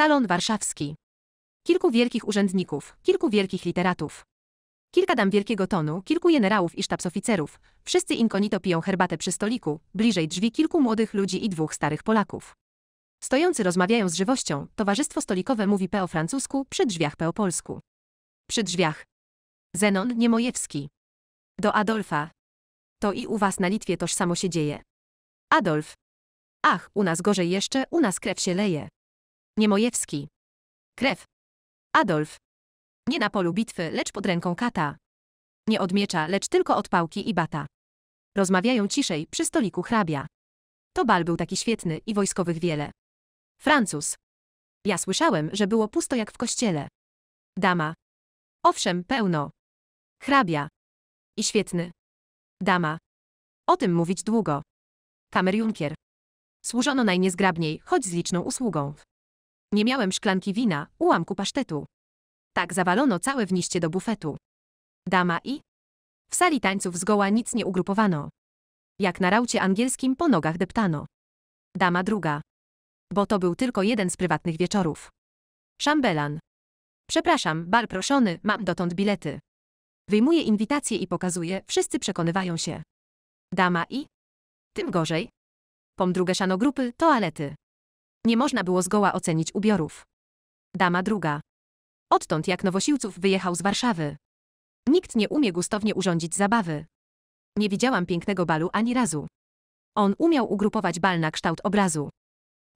Salon warszawski. Kilku wielkich urzędników, kilku wielkich literatów. Kilka dam wielkiego tonu, kilku generałów i sztabsoficerów. Wszyscy inkonito piją herbatę przy stoliku, bliżej drzwi kilku młodych ludzi i dwóch starych Polaków. Stojący rozmawiają z żywością, towarzystwo stolikowe mówi po francusku, przy drzwiach po polsku. Przy drzwiach. Zenon Niemojewski. Do Adolfa. To i u was na Litwie toż samo się dzieje. Adolf. Ach, u nas gorzej jeszcze, u nas krew się leje. Niemojewski. Krew. Adolf. Nie na polu bitwy, lecz pod ręką kata. Nie od miecza, lecz tylko od pałki i bata. Rozmawiają ciszej przy stoliku hrabia. To bal był taki świetny i wojskowych wiele. Francuz. Ja słyszałem, że było pusto jak w kościele. Dama. Owszem, pełno. Hrabia. I świetny. Dama. O tym mówić długo. Kamerjunkier. Służono najniezgrabniej, choć z liczną usługą. Nie miałem szklanki wina, ułamku pasztetu. Tak zawalono całe wniście do bufetu. Dama i? W sali tańców zgoła nic nie ugrupowano. Jak na raucie angielskim po nogach deptano. Dama druga. Bo to był tylko jeden z prywatnych wieczorów. Szambelan. Przepraszam, bal proszony, mam dotąd bilety. Wyjmuje inwitację i pokazuje, wszyscy przekonywają się. Dama i? Tym gorzej. Pom drugie szano grupy, toalety. Nie można było zgoła ocenić ubiorów. Dama druga. Odtąd jak Nowosiłców wyjechał z Warszawy. Nikt nie umie gustownie urządzić zabawy. Nie widziałam pięknego balu ani razu. On umiał ugrupować bal na kształt obrazu.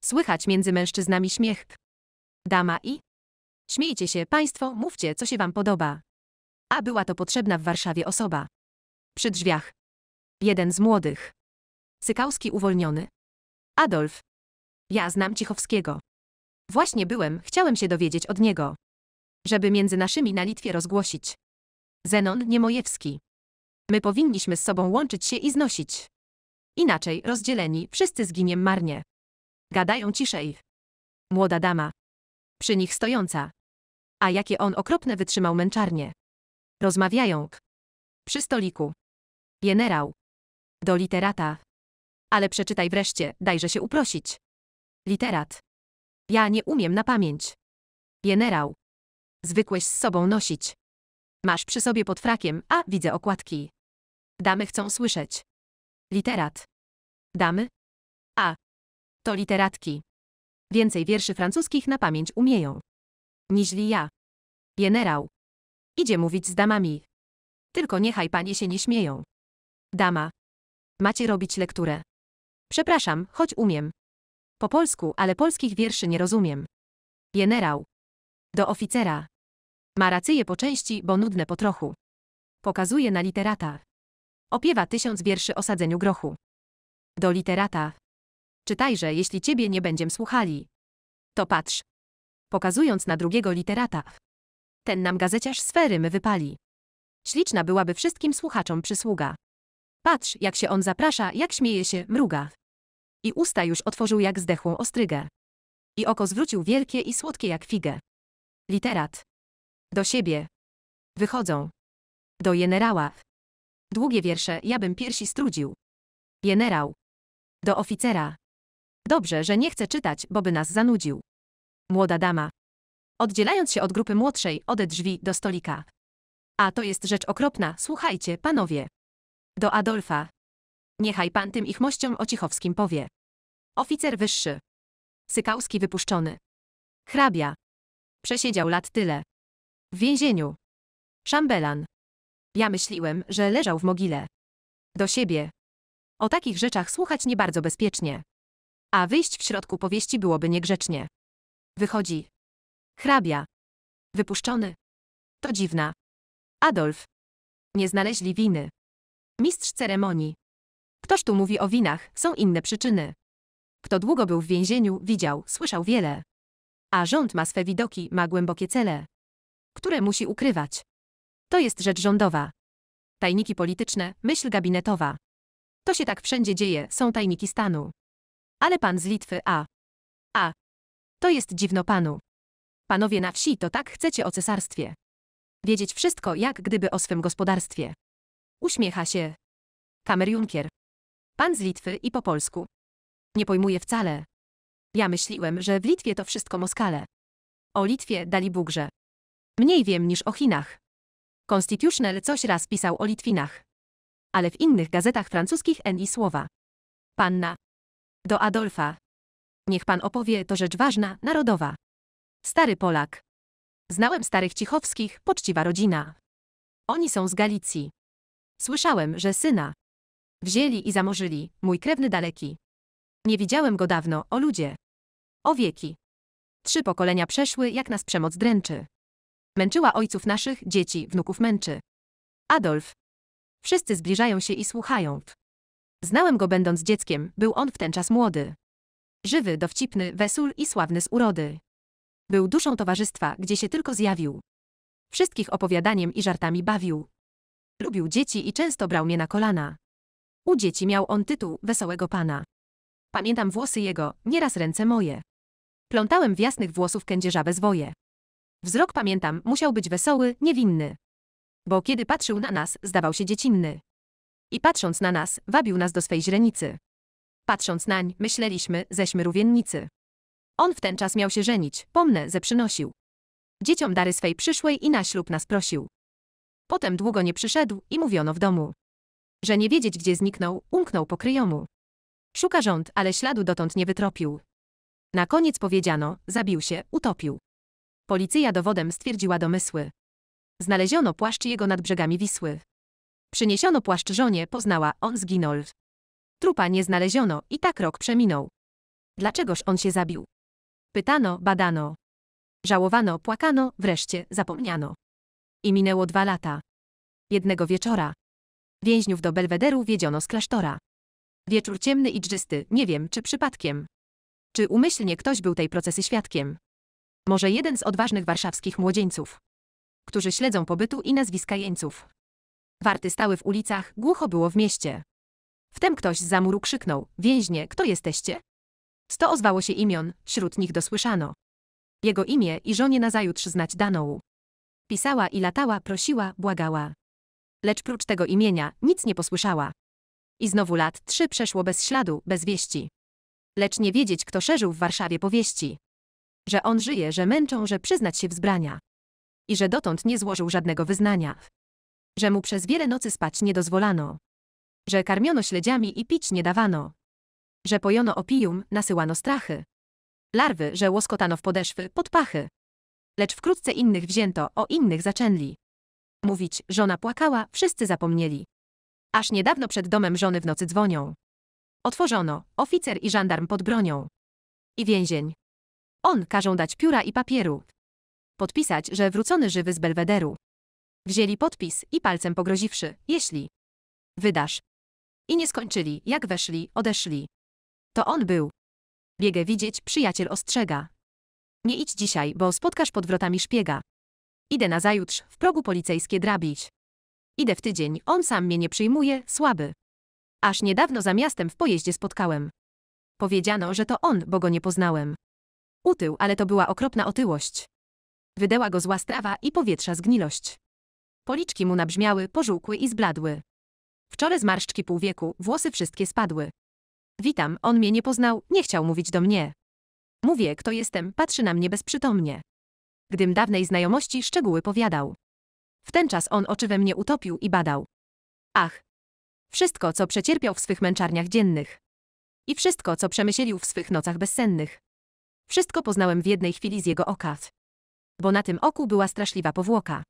Słychać między mężczyznami śmiech. Dama i? Śmiejcie się, państwo, mówcie, co się wam podoba. A była to potrzebna w Warszawie osoba. Przy drzwiach. Jeden z młodych. Sykałski uwolniony. Adolf, ja znam Cichowskiego. Właśnie byłem, chciałem się dowiedzieć od niego. Żeby między naszymi na Litwie rozgłosić. Zenon Niemojewski. My powinniśmy z sobą łączyć się i znosić. Inaczej, rozdzieleni, wszyscy zginiem marnie. Gadają ciszej. Młoda dama. Przy nich stojąca. A jakie on okropne wytrzymał męczarnie. Rozmawiają. Przy stoliku. Generał. Do literata. Ale przeczytaj wreszcie, dajże się uprosić. Literat. Ja nie umiem na pamięć. Generał. Zwykłeś z sobą nosić. Masz przy sobie pod frakiem, a widzę okładki. Damy chcą słyszeć. Literat. Damy? A. To literatki. Więcej wierszy francuskich na pamięć umieją. Niźli ja. Generał. Idzie mówić z damami. Tylko niechaj panie się nie śmieją. Dama. Macie robić lekturę. Przepraszam, choć umiem. Po polsku, ale polskich wierszy nie rozumiem. Generał. Do oficera. Ma rację po części, bo nudne po trochu. Pokazuje na literata. Opiewa tysiąc wierszy o sadzeniu grochu. Do literata. Czytajże, jeśli ciebie nie będziem słuchali. To patrz. Pokazując na drugiego literata. Ten nam gazeciarz sfery my wypali. Śliczna byłaby wszystkim słuchaczom przysługa. Patrz, jak się on zaprasza, jak śmieje się, mruga. I usta już otworzył jak zdechłą ostrygę. I oko zwrócił wielkie i słodkie jak figę. Literat. Do siebie. Wychodzą. Do generała. Długie wiersze, ja bym piersi strudził. Generał. Do oficera. Dobrze, że nie chce czytać, bo by nas zanudził. Młoda dama. Oddzielając się od grupy młodszej, ode drzwi do stolika. A to jest rzecz okropna, słuchajcie, panowie. Do Adolfa. Niechaj pan tym ich mościom ocichowskim powie. Oficer wyższy. Sykałski wypuszczony. Hrabia. Przesiedział lat tyle. W więzieniu. Szambelan. Ja myśliłem, że leżał w mogile. Do siebie. O takich rzeczach słuchać nie bardzo bezpiecznie. A wyjść w środku powieści byłoby niegrzecznie. Wychodzi. Hrabia. Wypuszczony. To dziwna. Adolf. Nie znaleźli winy. Mistrz ceremonii. Ktoś tu mówi o winach, są inne przyczyny. Kto długo był w więzieniu, widział, słyszał wiele. A rząd ma swe widoki, ma głębokie cele, które musi ukrywać. To jest rzecz rządowa. Tajniki polityczne, myśl gabinetowa. To się tak wszędzie dzieje, są tajniki stanu. Ale pan z Litwy, a. A. To jest dziwno panu. Panowie na wsi to tak chcecie o cesarstwie. Wiedzieć wszystko, jak gdyby o swym gospodarstwie. Uśmiecha się. Kamerjunkier. Pan z Litwy i po polsku. Nie pojmuję wcale. Ja myśliłem, że w Litwie to wszystko Moskale. O Litwie dali Bugrze. Mniej wiem niż o Chinach. Constitutional coś raz pisał o Litwinach. Ale w innych gazetach francuskich N i słowa. Panna. Do Adolfa. Niech pan opowie, to rzecz ważna, narodowa. Stary Polak. Znałem starych Cichowskich, poczciwa rodzina. Oni są z Galicji. Słyszałem, że syna. Wzięli i zamorzyli, mój krewny daleki. Nie widziałem go dawno, o ludzie. O wieki. Trzy pokolenia przeszły, jak nas przemoc dręczy. Męczyła ojców naszych, dzieci, wnuków męczy. Adolf. Wszyscy zbliżają się i słuchają. Znałem go będąc dzieckiem, był on w ten czas młody. Żywy, dowcipny, wesół i sławny z urody. Był duszą towarzystwa, gdzie się tylko zjawił. Wszystkich opowiadaniem i żartami bawił. Lubił dzieci i często brał mnie na kolana. U dzieci miał on tytuł Wesołego Pana. Pamiętam włosy jego, nieraz ręce moje. Plątałem w jasnych włosów kędzierzawe zwoje. Wzrok pamiętam, musiał być wesoły, niewinny. Bo kiedy patrzył na nas, zdawał się dziecinny. I patrząc na nas, wabił nas do swej źrenicy. Patrząc nań, myśleliśmy, ześmy rówienicy. On w ten czas miał się żenić, pomnę, ze przynosił. Dzieciom dary swej przyszłej i na ślub nas prosił. Potem długo nie przyszedł i mówiono w domu że nie wiedzieć gdzie zniknął, umknął po kryjomu. Szuka rząd, ale śladu dotąd nie wytropił. Na koniec powiedziano, zabił się, utopił. Policja dowodem stwierdziła domysły. Znaleziono płaszcz jego nad brzegami Wisły. Przyniesiono płaszcz żonie, poznała, on zginął. Trupa nie znaleziono i tak rok przeminął. Dlaczegoż on się zabił? Pytano, badano. Żałowano, płakano, wreszcie zapomniano. I minęło dwa lata. Jednego wieczora Więźniów do Belwederu wiedziono z klasztora. Wieczór ciemny i drzysty, nie wiem, czy przypadkiem. Czy umyślnie ktoś był tej procesy świadkiem? Może jeden z odważnych warszawskich młodzieńców, którzy śledzą pobytu i nazwiska jeńców. Warty stały w ulicach, głucho było w mieście. Wtem ktoś z zamuru krzyknął, więźnie, kto jesteście? Sto ozwało się imion, wśród nich dosłyszano. Jego imię i żonie nazajutrz znać daną. Pisała i latała, prosiła, błagała lecz prócz tego imienia nic nie posłyszała. I znowu lat trzy przeszło bez śladu, bez wieści. Lecz nie wiedzieć, kto szerzył w Warszawie powieści. Że on żyje, że męczą, że przyznać się wzbrania. I że dotąd nie złożył żadnego wyznania. Że mu przez wiele nocy spać nie dozwolano. Że karmiono śledziami i pić nie dawano. Że pojono opium, nasyłano strachy. Larwy, że łoskotano w podeszwy, pod pachy. Lecz wkrótce innych wzięto, o innych zaczęli Mówić, żona płakała, wszyscy zapomnieli. Aż niedawno przed domem żony w nocy dzwonią. Otworzono, oficer i żandarm pod bronią. I więzień. On każą dać pióra i papieru. Podpisać, że wrócony żywy z Belwederu. Wzięli podpis i palcem pogroziwszy, jeśli wydasz. I nie skończyli, jak weszli, odeszli. To on był. Biegę widzieć, przyjaciel ostrzega. Nie idź dzisiaj, bo spotkasz pod wrotami szpiega. Idę nazajutrz, w progu policejskie drabić. Idę w tydzień, on sam mnie nie przyjmuje, słaby. Aż niedawno za miastem w pojeździe spotkałem. Powiedziano, że to on, bo go nie poznałem. Utył, ale to była okropna otyłość. Wydeła go zła strawa i powietrza zgnilość. Policzki mu nabrzmiały, pożółkły i zbladły. Wczoraj zmarszczki pół wieku, włosy wszystkie spadły. Witam, on mnie nie poznał, nie chciał mówić do mnie. Mówię, kto jestem, patrzy na mnie bezprzytomnie gdym dawnej znajomości szczegóły powiadał. Wtenczas on oczy we mnie utopił i badał. Ach! Wszystko, co przecierpiał w swych męczarniach dziennych. I wszystko, co przemyślił w swych nocach bezsennych. Wszystko poznałem w jednej chwili z jego oka. Bo na tym oku była straszliwa powłoka.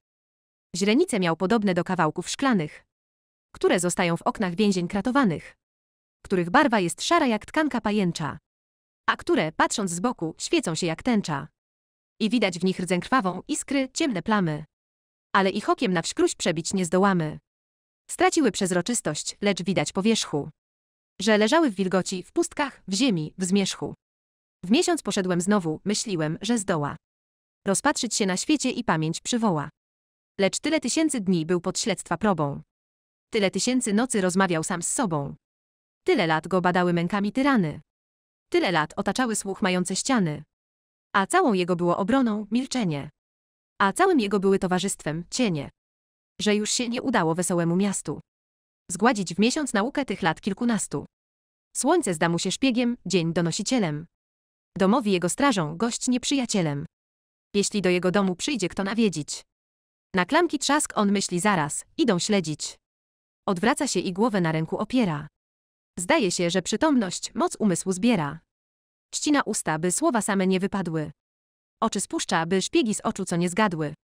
Źrenice miał podobne do kawałków szklanych, które zostają w oknach więzień kratowanych, których barwa jest szara jak tkanka pajęcza, a które, patrząc z boku, świecą się jak tęcza i widać w nich rdzę krwawą, iskry, ciemne plamy. Ale ich okiem na wskróś przebić nie zdołamy. Straciły przezroczystość, lecz widać po wierzchu. Że leżały w wilgoci, w pustkach, w ziemi, w zmierzchu. W miesiąc poszedłem znowu, myśliłem, że zdoła. Rozpatrzyć się na świecie i pamięć przywoła. Lecz tyle tysięcy dni był pod śledztwa probą. Tyle tysięcy nocy rozmawiał sam z sobą. Tyle lat go badały mękami tyrany. Tyle lat otaczały słuch mające ściany. A całą jego było obroną milczenie. A całym jego były towarzystwem cienie. Że już się nie udało wesołemu miastu. Zgładzić w miesiąc naukę tych lat kilkunastu. Słońce zda mu się szpiegiem, dzień donosicielem. Domowi jego strażą, gość nieprzyjacielem. Jeśli do jego domu przyjdzie kto nawiedzić. Na klamki trzask on myśli zaraz, idą śledzić. Odwraca się i głowę na ręku opiera. Zdaje się, że przytomność moc umysłu zbiera. Czcina usta, by słowa same nie wypadły. Oczy spuszcza, by szpiegi z oczu co nie zgadły.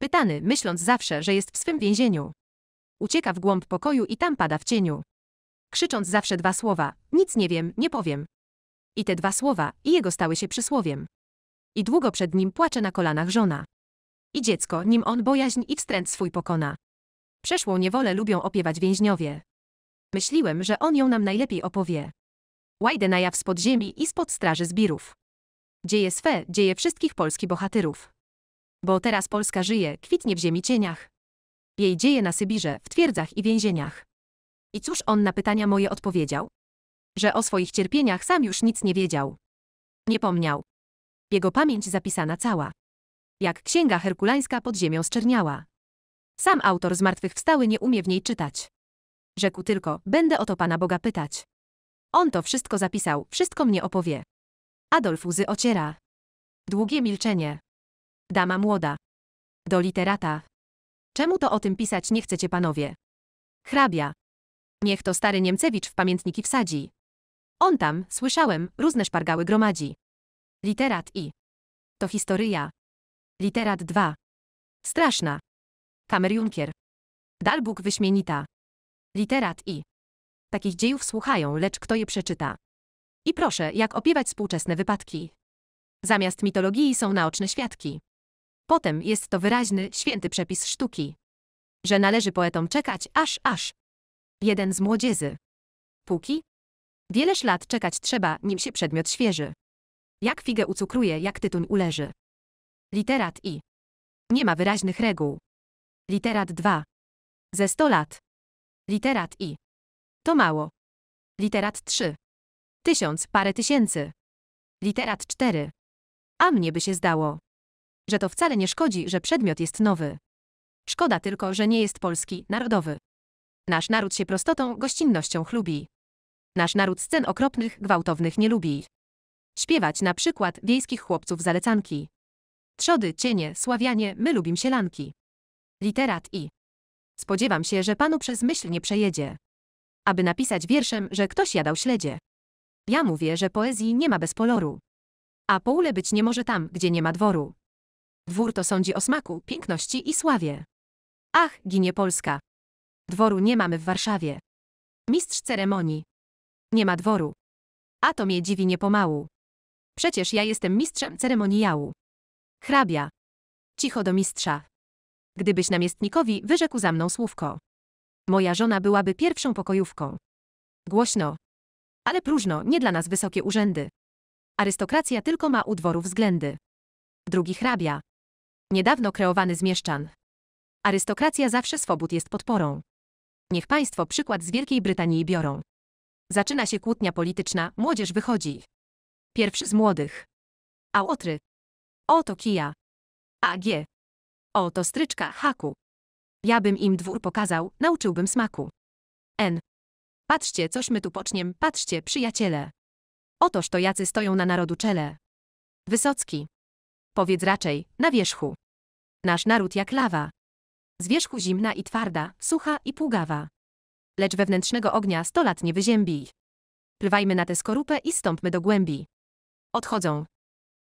Pytany, myśląc zawsze, że jest w swym więzieniu. Ucieka w głąb pokoju i tam pada w cieniu. Krzycząc zawsze dwa słowa, nic nie wiem, nie powiem. I te dwa słowa, i jego stały się przysłowiem. I długo przed nim płacze na kolanach żona. I dziecko, nim on bojaźń i wstręt swój pokona. Przeszłą niewolę lubią opiewać więźniowie. Myśliłem, że on ją nam najlepiej opowie łajdę na jaw z podziemi i spod straży zbirów. Dzieje swe, dzieje wszystkich Polski bohaterów. Bo teraz Polska żyje, kwitnie w ziemi cieniach. Jej dzieje na Sybirze, w twierdzach i więzieniach. I cóż on na pytania moje odpowiedział? Że o swoich cierpieniach sam już nic nie wiedział. Nie pomniał. Jego pamięć zapisana cała. Jak księga herkulańska pod ziemią zczerniała. Sam autor zmartwychwstały nie umie w niej czytać. Rzekł tylko, będę o to Pana Boga pytać. On to wszystko zapisał, wszystko mnie opowie. Adolf łzy ociera. Długie milczenie. Dama młoda. Do literata. Czemu to o tym pisać nie chcecie panowie? Hrabia. Niech to stary Niemcewicz w pamiętniki wsadzi. On tam, słyszałem, różne szpargały gromadzi. Literat i. To historia. Literat 2. Straszna. Kamerjunkier. Dal Bóg wyśmienita. Literat i takich dziejów słuchają, lecz kto je przeczyta? I proszę, jak opiewać współczesne wypadki? Zamiast mitologii są naoczne świadki. Potem jest to wyraźny, święty przepis sztuki. Że należy poetom czekać aż, aż. Jeden z młodziezy. Póki? Wieleż lat czekać trzeba, nim się przedmiot świeży. Jak figę ucukruje, jak tytuń uleży. Literat i. Nie ma wyraźnych reguł. Literat 2. Ze 100 lat. Literat i. To mało. Literat 3. Tysiąc, parę tysięcy. Literat 4. A mnie by się zdało, że to wcale nie szkodzi, że przedmiot jest nowy. Szkoda tylko, że nie jest polski, narodowy. Nasz naród się prostotą, gościnnością chlubi. Nasz naród scen okropnych, gwałtownych nie lubi. Śpiewać na przykład wiejskich chłopców zalecanki. Trzody, cienie, sławianie, my lubim sielanki. Literat i. Spodziewam się, że panu przez myśl nie przejedzie aby napisać wierszem, że ktoś jadał śledzie. Ja mówię, że poezji nie ma bez poloru. A poule być nie może tam, gdzie nie ma dworu. Dwór to sądzi o smaku, piękności i sławie. Ach, ginie Polska. Dworu nie mamy w Warszawie. Mistrz ceremonii. Nie ma dworu. A to mnie dziwi niepomału. Przecież ja jestem mistrzem ceremoniału. Hrabia. Cicho do mistrza. Gdybyś namiestnikowi wyrzekł za mną słówko. Moja żona byłaby pierwszą pokojówką. Głośno. Ale próżno, nie dla nas wysokie urzędy. Arystokracja tylko ma u dworu względy. Drugi hrabia. Niedawno kreowany z mieszczan. Arystokracja zawsze swobód jest podporą. Niech państwo przykład z Wielkiej Brytanii biorą. Zaczyna się kłótnia polityczna, młodzież wychodzi. Pierwszy z młodych. A łotry. O to kija. G. O to stryczka haku. Ja bym im dwór pokazał, nauczyłbym smaku. N. Patrzcie, coś my tu poczniem, patrzcie, przyjaciele. Otoż to jacy stoją na narodu czele. Wysocki. Powiedz raczej, na wierzchu. Nasz naród jak lawa. Z wierzchu zimna i twarda, sucha i pługawa. Lecz wewnętrznego ognia sto lat nie wyziębi. Plwajmy na tę skorupę i stąpmy do głębi. Odchodzą.